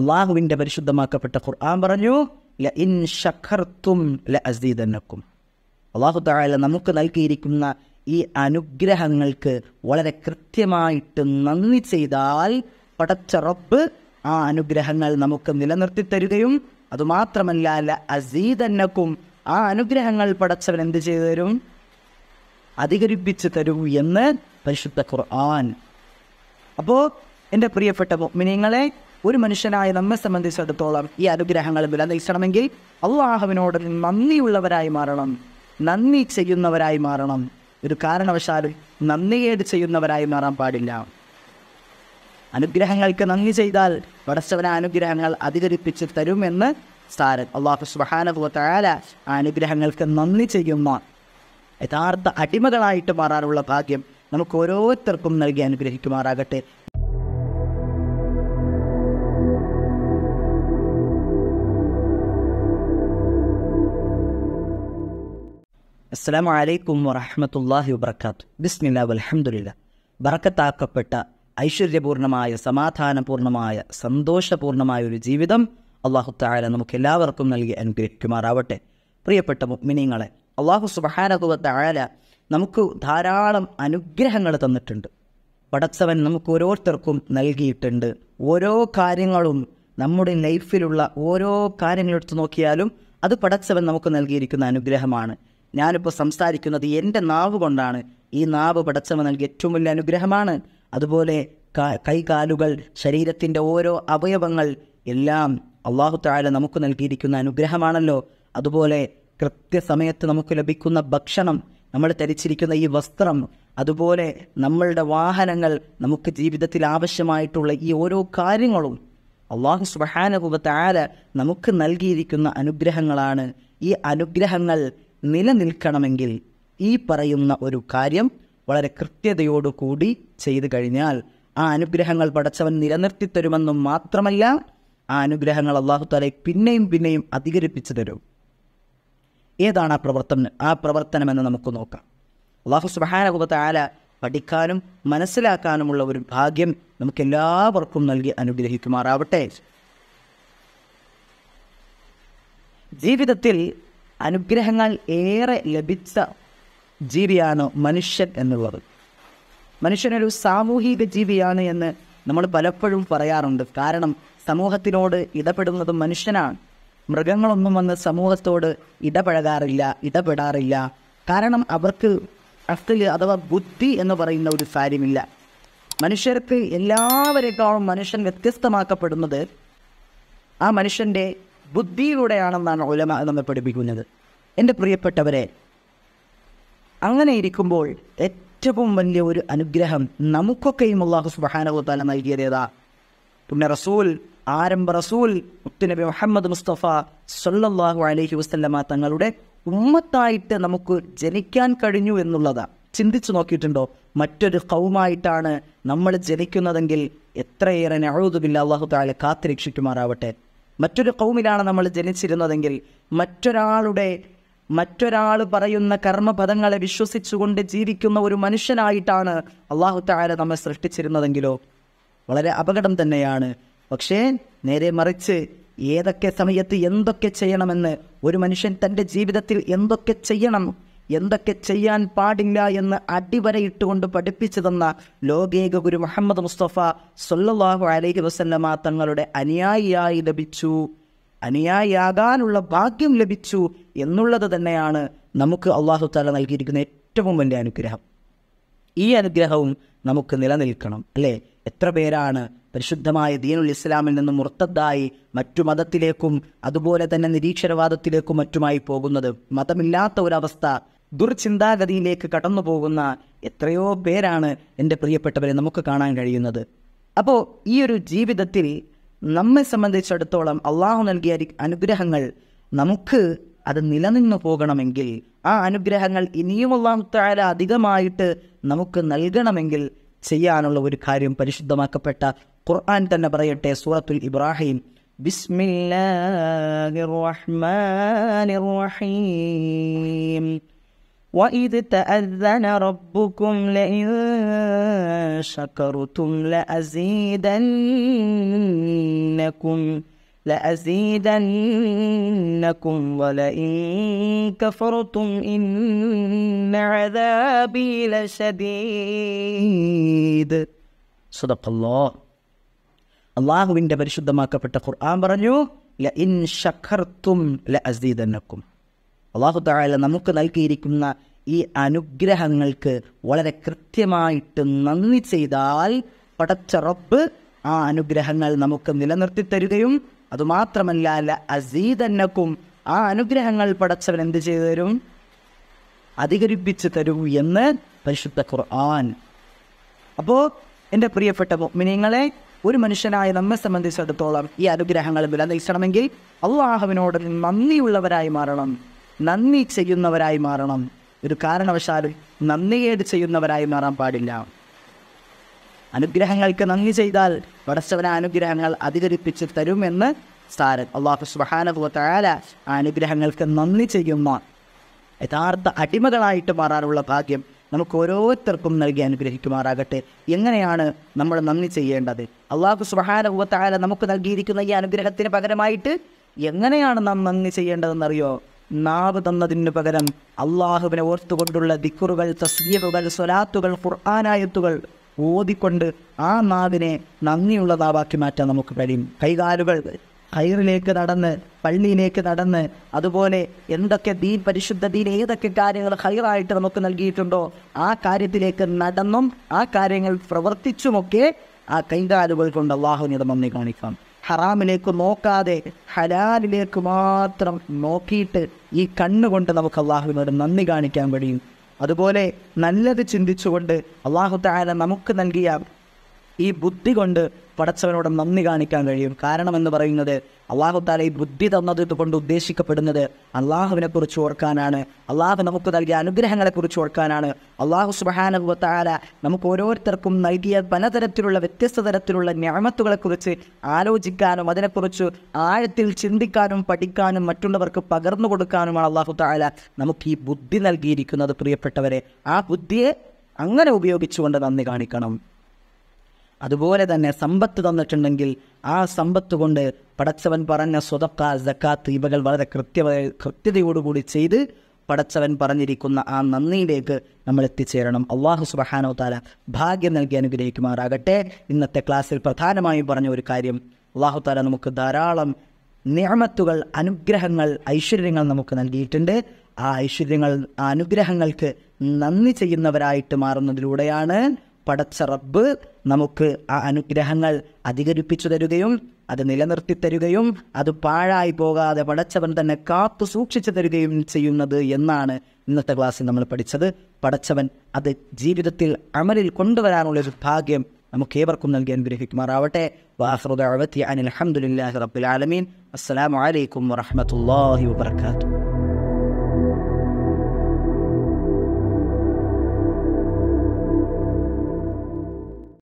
അള്ളാഹുവിൻ്റെ പരിശുദ്ധമാക്കപ്പെട്ട ഖുർആൻ പറഞ്ഞു ല ഇൻ ഷഖർത്തും ല അസീദനക്കും അള്ളാഹു താഴെ നമുക്ക് നൽകിയിരിക്കുന്ന ഈ അനുഗ്രഹങ്ങൾക്ക് വളരെ കൃത്യമായിട്ട് നന്ദി ചെയ്താൽ പടച്ചറപ്പ് ആ അനുഗ്രഹങ്ങൾ നമുക്ക് നിലനിർത്തി തരികയും അതുമാത്രമല്ല ല അസീദന്നക്കും ആ അനുഗ്രഹങ്ങൾ പടച്ചവൻ എന്ത് ചെയ്തു തരും അധികരിപ്പിച്ചു തരും എന്ന് പരിശുദ്ധ ഖുർആൻ അപ്പോൾ എൻ്റെ പ്രിയപ്പെട്ട മിനിങ്ങളെ ഒരു മനുഷ്യനായ നമ്മെ സംബന്ധിച്ചിടത്തോളം ഈ അനുഗ്രഹങ്ങൾ നിലനിൽക്കണമെങ്കിൽ അള്ളാഹുവിനോട് നന്ദിയുള്ളവരായി മാറണം നന്ദി ചെയ്യുന്നവരായി മാറണം ഒരു കാരണവശാലും നന്ദികേട് ചെയ്യുന്നവരായി മാറാൻ പാടില്ല അനുഗ്രഹങ്ങൾക്ക് നന്ദി ചെയ്താൽ പടച്ചവന അനുഗ്രഹങ്ങൾ അധികരിപ്പിച്ച് തരുമെന്ന് സാരൻ അള്ളാഹു സുബാനുഭവത്തായ ആ അനുഗ്രഹങ്ങൾക്ക് നന്ദി ചെയ്യുന്ന യഥാർത്ഥ അടിമകളായിട്ട് മാറാനുള്ള ഭാഗ്യം നമുക്ക് ഓരോരുത്തർക്കും നൽകി അനുഗ്രഹിക്കുമാറാകട്ടെ അസ്സാം വലൈക്കും വറഹമത്തല്ലാഹി വബർക്കാത്തു ബിസ്മില്ല അലഹമുല്ല ബറക്കത്താക്കപ്പെട്ട ഐശ്വര്യപൂർണമായ സമാധാനപൂർണമായ സന്തോഷപൂർണമായ ഒരു ജീവിതം അള്ളാഹു താല നമുക്ക് എല്ലാവർക്കും നൽകി അനുഗ്രഹിക്കുമാറാവട്ടെ പ്രിയപ്പെട്ട മിനിങ്ങളെ അള്ളാഹു സുബഹാനകുവ താല നമുക്ക് ധാരാളം അനുഗ്രഹങ്ങൾ തന്നിട്ടുണ്ട് പടച്ചവൻ നമുക്ക് ഓരോരുത്തർക്കും നൽകിയിട്ടുണ്ട് ഓരോ കാര്യങ്ങളും നമ്മുടെ ലൈഫിലുള്ള ഓരോ കാര്യങ്ങളെടുത്ത് നോക്കിയാലും അത് പടച്ചവൻ നമുക്ക് നൽകിയിരിക്കുന്ന അനുഗ്രഹമാണ് ഞാനിപ്പോൾ സംസാരിക്കുന്നത് എൻ്റെ നാവ് കൊണ്ടാണ് ഈ നാവ് പടച്ചവ നൽകിയ ഏറ്റവും വലിയ അനുഗ്രഹമാണ് അതുപോലെ കൈകാലുകൾ ശരീരത്തിൻ്റെ ഓരോ അവയവങ്ങൾ എല്ലാം അള്ളാഹു താല നമുക്ക് നൽകിയിരിക്കുന്ന അനുഗ്രഹമാണല്ലോ അതുപോലെ കൃത്യസമയത്ത് നമുക്ക് ലഭിക്കുന്ന ഭക്ഷണം നമ്മൾ ധരിച്ചിരിക്കുന്ന ഈ വസ്ത്രം അതുപോലെ നമ്മളുടെ വാഹനങ്ങൾ നമുക്ക് ജീവിതത്തിൽ ആവശ്യമായിട്ടുള്ള ഈ ഓരോ കാര്യങ്ങളും അള്ളാഹു സുബഹാനുഭവത്താല നമുക്ക് നൽകിയിരിക്കുന്ന അനുഗ്രഹങ്ങളാണ് ഈ അനുഗ്രഹങ്ങൾ നിലനിൽക്കണമെങ്കിൽ ഈ പറയുന്ന ഒരു കാര്യം വളരെ കൃത്യതയോടുകൂടി ചെയ്തു കഴിഞ്ഞാൽ ആ അനുഗ്രഹങ്ങൾ പടച്ചവൻ നിലനിർത്തി തരുമെന്നും മാത്രമല്ല ആ അനുഗ്രഹങ്ങൾ അള്ളാഹു താലെ പിന്നെയും പിന്നെയും അധികരിപ്പിച്ചു തരും ഏതാണ് ആ പ്രവർത്തനം ആ പ്രവർത്തനമെന്ന് നമുക്ക് നോക്കാം അള്ളാഹു സുബാനകുബത്ത് ആല പഠിക്കാനും മനസ്സിലാക്കാനുമുള്ള ഒരു ഭാഗ്യം നമുക്ക് എല്ലാവർക്കും നൽകി അനുഗ്രഹിക്കുമാറാവട്ടെ ജീവിതത്തിൽ അനുഗ്രഹങ്ങൾ ഏറെ ലഭിച്ച ജീവിയാണ് മനുഷ്യൻ എന്നുള്ളത് മനുഷ്യനൊരു സാമൂഹിക ജീവിയാണ് എന്ന് നമ്മൾ പലപ്പോഴും പറയാറുണ്ട് കാരണം സമൂഹത്തിനോട് ഇടപെടുന്നത് മനുഷ്യനാണ് മൃഗങ്ങളൊന്നും വന്ന് സമൂഹത്തോട് ഇടപഴകാറില്ല ഇടപെടാറില്ല കാരണം അവർക്ക് അസ്ഥിൽ അഥവാ ബുദ്ധി എന്ന് പറയുന്ന ഒരു കാര്യമില്ല മനുഷ്യർക്ക് എല്ലാവരേക്കാളും മനുഷ്യൻ വ്യത്യസ്തമാക്കപ്പെടുന്നത് ആ മനുഷ്യൻ്റെ ബുദ്ധിയിലൂടെയാണെന്നാണ് ഒലമ നമ്മെ പഠിപ്പിക്കുന്നത് എൻ്റെ പ്രിയപ്പെട്ടവരെ അങ്ങനെ ഇരിക്കുമ്പോൾ ഏറ്റവും വലിയ ഒരു അനുഗ്രഹം നമുക്കൊക്കെയും അള്ളാഹു സുബാനകുത്താല നൽകിയതേതാ പിന്നെ റസൂൽ ആരംഭ റസൂൽ മുത്തുനബി മുഹമ്മദ് മുസ്തഫ സൊല്ലാഹു അലഹി വസ്ലമ തങ്ങളുടെ ഉമ്മത്തായിട്ട് നമുക്ക് ജനിക്കാൻ കഴിഞ്ഞു എന്നുള്ളതാ ചിന്തിച്ചു നോക്കിയിട്ടുണ്ടോ മറ്റൊരു കൗമായിട്ടാണ് നമ്മൾ ജനിക്കുന്നതെങ്കിൽ എത്രയേറെ നഴുതുമില്ല അള്ളാഹു താല കാത്തിരക്ഷിക്കുമാറാവട്ടെ മറ്റൊരു കൗമിലാണ് നമ്മൾ ജനിച്ചിരുന്നതെങ്കിൽ മറ്റൊരാളുടെ മറ്റൊരാൾ പറയുന്ന കർമ്മപദങ്ങളെ വിശ്വസിച്ചുകൊണ്ട് ജീവിക്കുന്ന ഒരു മനുഷ്യനായിട്ടാണ് അള്ളാഹു താര നമ്മെ സൃഷ്ടിച്ചിരുന്നതെങ്കിലോ വളരെ അപകടം തന്നെയാണ് പക്ഷേ നേരെ മറിച്ച് ഏതൊക്കെ സമയത്ത് എന്തൊക്കെ ചെയ്യണമെന്ന് ഒരു മനുഷ്യൻ തൻ്റെ ജീവിതത്തിൽ എന്തൊക്കെ ചെയ്യണം എന്തൊക്കെ ചെയ്യാൻ പാടില്ല എന്ന് അടിവരയിട്ടുകൊണ്ട് പഠിപ്പിച്ചു തന്ന ലോകേക ഗുരു മുഹമ്മദ് മുസ്തഫ സൊല്ലാഹു അലൈഹി വസല്ലമ തങ്ങളുടെ അനുയായിയായി ലഭിച്ചു അനുയായിയാകാനുള്ള ഭാഗ്യം ലഭിച്ചു എന്നുള്ളത് തന്നെയാണ് നമുക്ക് അള്ളാഹു തല നൽകിയിരിക്കുന്ന ഏറ്റവും വലിയ അനുഗ്രഹം ഈ അനുഗ്രഹവും നമുക്ക് നിലനിൽക്കണം അല്ലേ എത്ര പേരാണ് പരിശുദ്ധമായ ദീനുൽ ഇസ്ലാമിൽ നിന്ന് മുർത്തദ്ദായി മറ്റു മതത്തിലേക്കും അതുപോലെ തന്നെ നിരീക്ഷരവാദത്തിലേക്കും മറ്റുമായി പോകുന്നത് മതമില്ലാത്ത ഒരവസ്ഥ ദുർചിന്താഗതിയിലേക്ക് കടന്നു പോകുന്ന എത്രയോ പേരാണ് എൻ്റെ പ്രിയപ്പെട്ടവരെ നമുക്ക് കാണാൻ കഴിയുന്നത് അപ്പോൾ ഈ ഒരു ജീവിതത്തിൽ നമ്മെ സംബന്ധിച്ചിടത്തോളം അള്ളാഹു നൽകിയ അനുഗ്രഹങ്ങൾ നമുക്ക് അത് നിലനിന്നു പോകണമെങ്കിൽ ആ അനുഗ്രഹങ്ങൾ ഇനിയും അള്ളാഹു താര അധികമായിട്ട് നമുക്ക് നൽകണമെങ്കിൽ ചെയ്യാനുള്ള ഒരു കാര്യം പരിശുദ്ധമാക്കപ്പെട്ട ഖുർആൻ തന്നെ പറയട്ടെ സൂറത്തുൽ ഇബ്രാഹിം ബിസ്മില്ലാഹിർ റഹ്മാനിർ റഹീം وإذ تأذن ربكم لئن شكرتم لأزيدنكم لأزيدنكم ولئن كفرتم إن عذابي لشديد صدق الله الله ما كفرت قرآن برنيو لئن شكرتم لأزيدنكم അള്ളാഹു താല നമുക്ക് നൽകിയിരിക്കുന്ന ഈ അനുഗ്രഹങ്ങൾക്ക് വളരെ കൃത്യമായിട്ട് നന്ദി ചെയ്താൽ പടച്ചറപ്പ് ആ അനുഗ്രഹങ്ങൾ നമുക്ക് നിലനിർത്തി തരികയും അതുമാത്രമല്ല അല്ല അസീതന്നക്കും ആ അനുഗ്രഹങ്ങൾ പടച്ചവൻ എന്ത് ചെയ്തു തരും അധികരിപ്പിച്ചു തരും എന്ന് പരിശുദ്ധ ഖുർആൻ അപ്പോ എൻ്റെ പ്രിയപ്പെട്ട മിനിങ്ങളെ ഒരു മനുഷ്യനായ നമ്മെ സംബന്ധിച്ചിടത്തോളം ഈ അനുഗ്രഹങ്ങൾ നിലനിൽക്കണമെങ്കിൽ അള്ളാഹുവിനോട് നന്ദിയുള്ളവരായി മാറണം നന്ദി ചെയ്യുന്നവരായി മാറണം ഒരു കാരണവശാലും നന്ദികേട് ചെയ്യുന്നവരായി മാറാൻ പാടില്ല അനുഗ്രഹങ്ങൾക്ക് നന്ദി ചെയ്താൽ പടച്ചവന അനുഗ്രഹങ്ങൾ അധികരിപ്പിച്ച് തരുമെന്ന് സാരൻ അള്ളാഹു സുബാനുഭവത്തായ ആ അനുഗ്രഹങ്ങൾക്ക് നന്ദി ചെയ്യുന്ന യഥാർത്ഥ അടിമകളായിട്ട് മാറാനുള്ള ഭാഗ്യം നമുക്ക് ഓരോരുത്തർക്കും നൽകി അനുഗ്രഹിക്കുമാറാകട്ടെ എങ്ങനെയാണ് നമ്മൾ നന്ദി ചെയ്യേണ്ടത് അള്ളാഹു സുബാനുഭവത്തായ നമുക്ക് നൽകിയിരിക്കുന്ന ഈ അനുഗ്രഹത്തിന് പകരമായിട്ട് എങ്ങനെയാണ് നാം നന്ദി ചെയ്യേണ്ടതെന്നറിയോ നാവ് തന്നതിന് പകരം അള്ളാഹുവിനെ ഓർത്തുകൊണ്ടുള്ള ദിക്കുറുകൾ തസ്വീറുകൾ സ്വലാത്തുകൾ ഖുർആാനായത്തുകൾ ഓതിക്കൊണ്ട് ആ നാവിനെ നന്ദിയുള്ളതാവാക്കി മാറ്റാൻ നമുക്ക് കഴിയും കൈകാലുകൾ കയറിലേക്ക് നടന്ന് പള്ളിയിലേക്ക് നടന്ന് അതുപോലെ എന്തൊക്കെ ദീൻ പരിശുദ്ധ ദീൻ ഏതൊക്കെ കാര്യങ്ങൾ ഹൈറായിട്ട് നമുക്ക് നൽകിയിട്ടുണ്ടോ ആ കാര്യത്തിലേക്ക് നടന്നും ആ കാര്യങ്ങൾ പ്രവർത്തിച്ചുമൊക്കെ ആ കൈകാലുകൾ കൊണ്ട് അള്ളാഹുവിനിടം നന്ദി കാണിക്കാം ഹറാമിലേക്ക് നോക്കാതെ ഹലാലിലേക്ക് മാത്രം നോക്കിയിട്ട് ഈ കണ്ണുകൊണ്ട് നമുക്ക് അള്ളാഹുവിനോട് നന്ദി കാണിക്കാൻ കഴിയും അതുപോലെ നല്ലത് ചിന്തിച്ചുകൊണ്ട് അള്ളാഹു താര നമുക്ക് നൽകിയ ഈ ബുദ്ധി കൊണ്ട് പടച്ചവനോട് നന്ദി കാണിക്കാൻ കഴിയും കാരണം എന്ന് പറയുന്നത് അള്ളാഹുത്താല ഈ ബുദ്ധി തന്നത് കൊണ്ട് ഉദ്ദേശിക്കപ്പെടുന്നത് കുറിച്ച് ഓർക്കാനാണ് അള്ളാഹു നമുക്ക് നൽകിയ അനുഗ്രഹങ്ങളെക്കുറിച്ച് ഓർക്കാനാണ് അള്ളാഹു സുബഹാനുഭവത്താല നമുക്ക് ഓരോരുത്തർക്കും നൽകിയ പലതരത്തിലുള്ള വ്യത്യസ്ത തരത്തിലുള്ള കുറിച്ച് ആലോചിക്കാനും അതിനെക്കുറിച്ച് ആഴത്തിൽ ചിന്തിക്കാനും പഠിക്കാനും മറ്റുള്ളവർക്ക് പകർന്നു കൊടുക്കാനുമാണ് അള്ളാഹു താല നമുക്ക് ഈ ബുദ്ധി നൽകിയിരിക്കുന്നത് പ്രിയപ്പെട്ടവരെ ആ ബുദ്ധിയെ അങ്ങനെ ഉപയോഗിച്ചുകൊണ്ട് നന്ദി കാണിക്കണം അതുപോലെ തന്നെ സമ്പത്ത് തന്നിട്ടുണ്ടെങ്കിൽ ആ സമ്പത്ത് കൊണ്ട് പടച്ചവൻ പറഞ്ഞ സ്വതക്ക ജക്കാത്ത് ഇവകൾ വളരെ കൃത്യ കൃത്യതയോടുകൂടി ചെയ്ത് പടച്ചവൻ പറഞ്ഞിരിക്കുന്ന ആ നന്ദിയിലേക്ക് നമ്മൾ എത്തിച്ചേരണം അള്ളാഹു സുബഹാനോ താല ഭാഗ്യം നൽകി അനുഗ്രഹിക്കുമാറാകട്ടെ ഇന്നത്തെ ക്ലാസ്സിൽ പ്രധാനമായും പറഞ്ഞ ഒരു കാര്യം അള്ളാഹു താല നമുക്ക് ധാരാളം നിയമത്തുകൾ അനുഗ്രഹങ്ങൾ ഐശ്വര്യങ്ങൾ നമുക്ക് നൽകിയിട്ടുണ്ട് ആ ഐശ്വര്യങ്ങൾ ആ അനുഗ്രഹങ്ങൾക്ക് നന്ദി ചെയ്യുന്നവരായിട്ട് മാറുന്നതിലൂടെയാണ് പടച്ച റബ്ബ് നമുക്ക് ആ അനുഗ്രഹങ്ങൾ അധികരിപ്പിച്ചു തരുകയും അത് നിലനിർത്തി തരുകയും അത് പാഴായി പോകാതെ പടച്ചവൻ തന്നെ കാത്തു സൂക്ഷിച്ചു തരുകയും ചെയ്യുന്നത് എന്നാണ് ഇന്നത്തെ ക്ലാസ്സിൽ നമ്മൾ പഠിച്ചത് പടച്ചവൻ അത് ജീവിതത്തിൽ അമലിൽ കൊണ്ടുവരാനുള്ളൊരു ഭാഗ്യം നമുക്ക് ഏവർക്കും നൽകി അനുഗ്രഹിക്കുമാറാവട്ടെ വാഹൃദ അലഹമുല്ലാഹി റബ്ബുൽ ആലമീൻ അസ്സലാമലൈക്കും വറഹമത്തല്ലാഹി വാത്തു